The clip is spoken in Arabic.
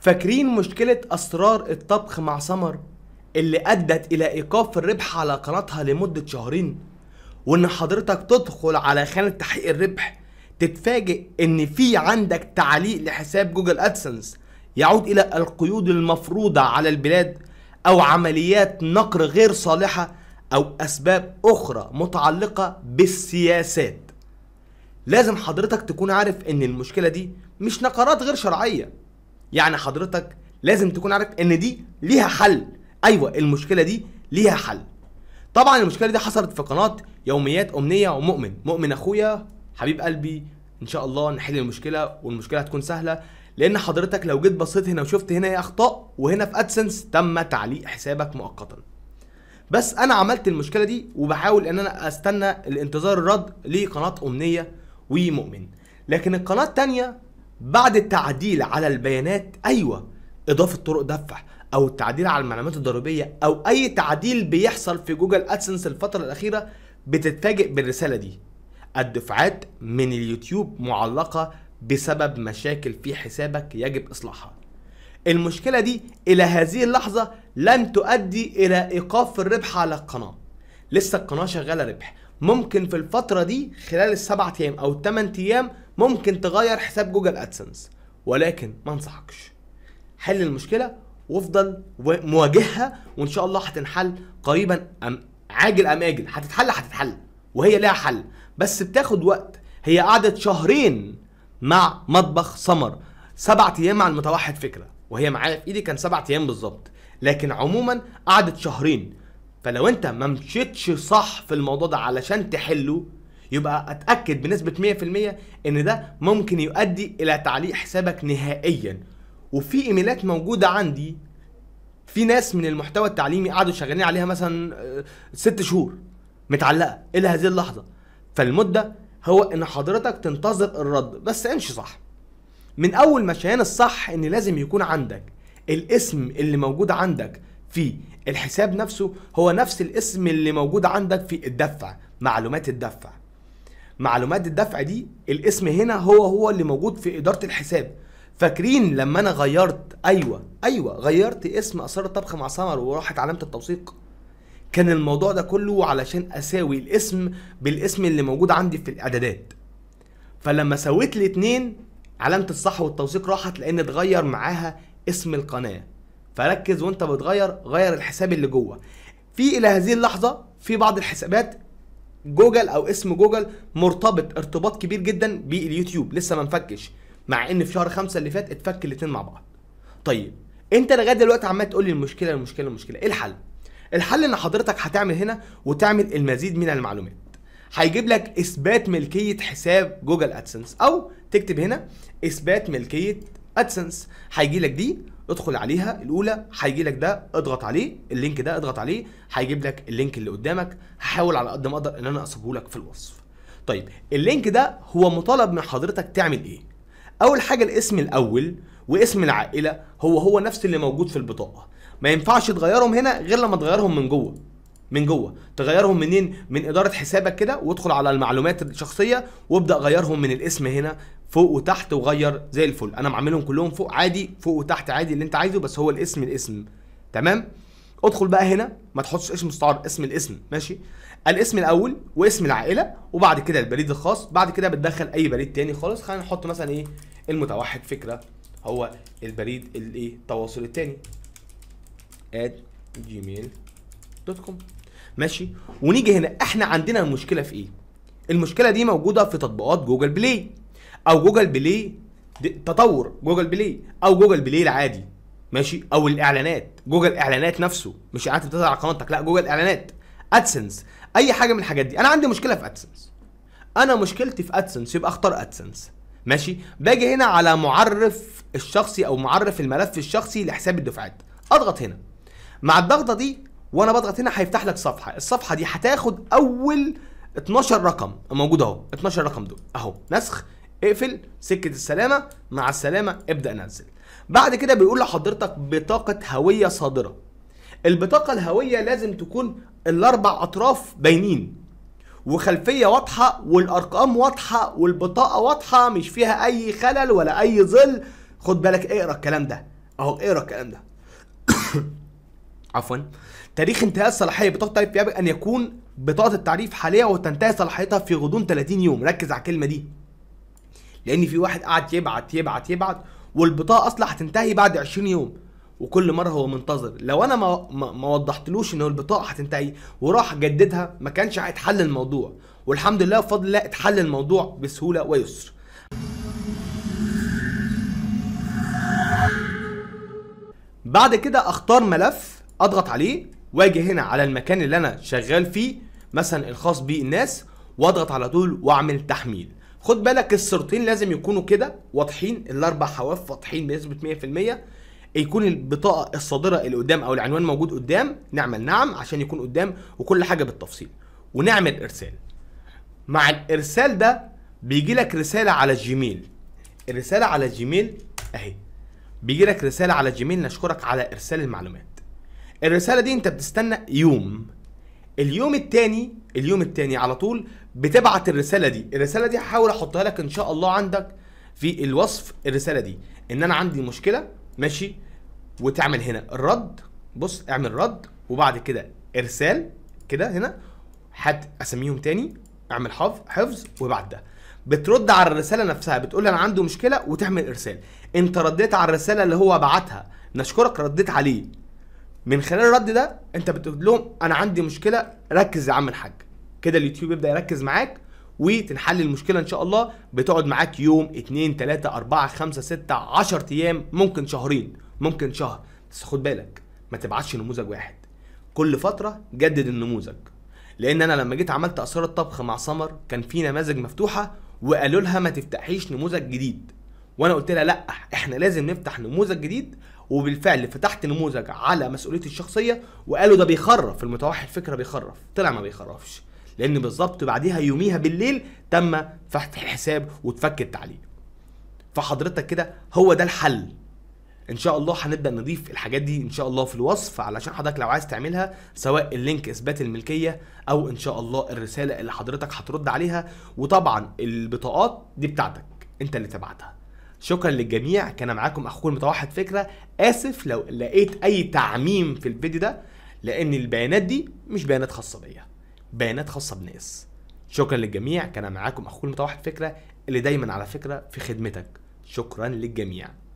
فاكرين مشكلة أسرار الطبخ مع سمر اللي أدت إلى إيقاف الربح على قناتها لمدة شهرين وإن حضرتك تدخل على خانة تحقيق الربح تتفاجئ إن في عندك تعليق لحساب جوجل أدسنس يعود إلى القيود المفروضة على البلاد أو عمليات نقر غير صالحة أو أسباب أخرى متعلقة بالسياسات لازم حضرتك تكون عارف إن المشكلة دي مش نقرات غير شرعية يعني حضرتك لازم تكون عارف ان دي ليها حل ايوه المشكله دي ليها حل طبعا المشكله دي حصلت في قناه يوميات امنيه ومؤمن مؤمن اخويا حبيب قلبي ان شاء الله نحل المشكله والمشكله هتكون سهله لان حضرتك لو جيت بصيت هنا وشفت هنا ايه اخطاء وهنا في ادسنس تم تعليق حسابك مؤقتا بس انا عملت المشكله دي وبحاول ان انا استنى الانتظار الرد لقناه امنيه ومؤمن لكن القناه الثانيه بعد التعديل على البيانات ايوه اضافه طرق دفع او التعديل على المعلومات الضريبيه او اي تعديل بيحصل في جوجل ادسنس الفتره الاخيره بتتفاجئ بالرساله دي الدفعات من اليوتيوب معلقه بسبب مشاكل في حسابك يجب اصلاحها المشكلة دي إلى هذه اللحظة لم تؤدي إلى إيقاف الربح على القناة لسه القناة شغالة ربح ممكن في الفترة دي خلال السبعة أيام أو الثمان أيام ممكن تغير حساب جوجل أدسنس ولكن ما أنصحكش حل المشكلة وافضل مواجهها وإن شاء الله هتنحل قريبا أم عاجل أم آجل هتتحل هتتحل وهي لها حل بس بتاخد وقت هي قعدت شهرين مع مطبخ سمر سبعة أيام مع المتوحد فكرة وهي معايا في إيدي كان سبعة أيام بالظبط لكن عموما قعدت شهرين فلو انت ما مشيتش صح في الموضوع ده علشان تحله يبقى اتاكد بنسبه 100% ان ده ممكن يؤدي الى تعليق حسابك نهائيا وفي ايميلات موجوده عندي في ناس من المحتوى التعليمي قعدوا شغالين عليها مثلا آه، ست شهور متعلقه الى هذه اللحظه فالمده هو ان حضرتك تنتظر الرد بس امشي صح من اول ما شيان الصح ان لازم يكون عندك الاسم اللي موجود عندك في الحساب نفسه هو نفس الاسم اللي موجود عندك في الدفع معلومات الدفع معلومات الدفع دي الاسم هنا هو هو اللي موجود في إدارة الحساب فاكرين لما انا غيرت ايوه ايوه غيرت اسم اثار الطبخ مع سمر وراحت علامه التوثيق كان الموضوع ده كله علشان اساوي الاسم بالاسم اللي موجود عندي في الاعدادات فلما سويت الاتنين علامه الصح والتوثيق راحت لان اتغير معاها اسم القناه فركز وانت بتغير غير الحساب اللي جوه في الى هذه اللحظه في بعض الحسابات جوجل او اسم جوجل مرتبط ارتباط كبير جدا باليوتيوب لسه ما انفكش مع ان في شهر خمسة اللي فات اتفك الاتنين مع بعض طيب انت لغايه دلوقتي عمال تقول لي المشكله المشكله المشكله ايه الحل الحل ان حضرتك هتعمل هنا وتعمل المزيد من المعلومات هيجيب لك اثبات ملكيه حساب جوجل ادسنس او تكتب هنا اثبات ملكيه ادسنس هيجي لك دي ادخل عليها الاولى هيجي لك ده اضغط عليه اللينك ده اضغط عليه هيجيب لك اللينك اللي قدامك هحاول على قد ما اقدر ان انا اسيبه لك في الوصف طيب اللينك ده هو مطالب من حضرتك تعمل ايه اول حاجه الاسم الاول واسم العائله هو هو نفس اللي موجود في البطاقه ما ينفعش تغيرهم هنا غير لما تغيرهم من جوه من جوه تغيرهم منين من اداره حسابك كده وادخل على المعلومات الشخصيه وابدا غيرهم من الاسم هنا فوق وتحت وغير زي الفل انا معاملهم كلهم فوق عادي فوق وتحت عادي اللي انت عايزه بس هو الاسم الاسم تمام ادخل بقى هنا ما تحطش اسم مستعار اسم الاسم ماشي الاسم الاول واسم العائله وبعد كده البريد الخاص بعد كده بتدخل اي بريد تاني خالص خلينا نحط مثلا ايه المتوحد فكره هو البريد الايه التواصل التاني at gmail.com ماشي ونيجي هنا احنا عندنا المشكله في ايه المشكله دي موجوده في تطبيقات جوجل بلاي او جوجل بلاي تطور جوجل بلاي او جوجل بلاي العادي ماشي او الاعلانات جوجل اعلانات نفسه مش اعلانات بتظهر على قناتك لا جوجل اعلانات ادسنس اي حاجه من الحاجات دي انا عندي مشكله في ادسنس انا مشكلتي في ادسنس يبقى اختار ادسنس ماشي باجي هنا على معرف الشخصي او معرف الملف الشخصي لحساب الدفعات اضغط هنا مع الضغطه دي وانا بضغط هنا هيفتح لك صفحه الصفحه دي هتاخد اول 12 رقم موجود اهو 12 رقم دول اهو نسخ اقفل سكه السلامه مع السلامه ابدا نزل بعد كده بيقول لحضرتك بطاقه هويه صادره البطاقه الهويه لازم تكون الاربع اطراف باينين وخلفيه واضحه والارقام واضحه والبطاقه واضحه مش فيها اي خلل ولا اي ظل خد بالك اقرا الكلام ده اهو اقرا الكلام ده عفوا تاريخ انتهاء الصلاحيه بطاقه التعريف ان يكون بطاقه التعريف حاليه وتنتهي صلاحيتها في غضون 30 يوم ركز على الكلمه دي لان في واحد قعد يبعت يبعت يبعت والبطاقه اصلا هتنتهي بعد 20 يوم وكل مره هو منتظر لو انا ما ما وضحتلوش ان البطاقه هتنتهي وراح جددها ما كانش هيتحل الموضوع والحمد لله بفضل الله اتحل الموضوع بسهوله ويسر بعد كده اختار ملف اضغط عليه واجي هنا على المكان اللي انا شغال فيه مثلا الخاص بالناس واضغط على طول واعمل تحميل خد بالك الصورتين لازم يكونوا كده واضحين الاربع حواف واضحين بنسبه 100% يكون البطاقه الصادره اللي قدام او العنوان موجود قدام نعمل نعم عشان يكون قدام وكل حاجه بالتفصيل ونعمل ارسال مع الارسال ده بيجي لك رساله على الجيميل الرساله على الجيميل اهي بيجي لك رساله على الجيميل نشكرك على ارسال المعلومات الرساله دي انت بتستنى يوم اليوم الثاني اليوم الثاني على طول بتبعت الرساله دي الرساله دي هحاول احطها لك ان شاء الله عندك في الوصف الرساله دي ان انا عندي مشكله ماشي وتعمل هنا الرد بص اعمل رد وبعد كده ارسال كده هنا هات اسميهم تاني اعمل حفظ حفظ وبعد ده بترد على الرساله نفسها بتقول انا عنده مشكله وتعمل ارسال انت رديت على الرساله اللي هو بعتها نشكرك رديت عليه من خلال الرد ده انت بتقول لهم انا عندي مشكله ركز يا عم الحاج كده اليوتيوب يبدا يركز معاك وتنحل المشكلة إن شاء الله بتقعد معاك يوم اثنين ثلاثة أربعة خمسة ستة عشر أيام ممكن شهرين ممكن شهر بس خد بالك ما تبعتش نموذج واحد كل فترة جدد النموذج لأن أنا لما جيت عملت أسرار الطبخ مع سمر كان في نماذج مفتوحة وقالوا لها ما تفتحيش نموذج جديد وأنا قلت لها لأ إحنا لازم نفتح نموذج جديد وبالفعل فتحت نموذج على مسؤوليتي الشخصية وقالوا ده بيخرف المتوحد فكرة بيخرف طلع ما بيخرفش لان بالظبط بعديها يوميها بالليل تم فتح الحساب واتفك التعليق فحضرتك كده هو ده الحل ان شاء الله هنبدا نضيف الحاجات دي ان شاء الله في الوصف علشان حضرتك لو عايز تعملها سواء اللينك اثبات الملكيه او ان شاء الله الرساله اللي حضرتك هترد عليها وطبعا البطاقات دي بتاعتك انت اللي تبعتها شكرا للجميع كان معاكم اخوكم متوحد فكره اسف لو لقيت اي تعميم في الفيديو ده لان البيانات دي مش بيانات خاصه بيا بيانات خاصه بناس شكرا للجميع كان معاكم اخوكم متوحد فكره اللي دايما على فكره في خدمتك شكرا للجميع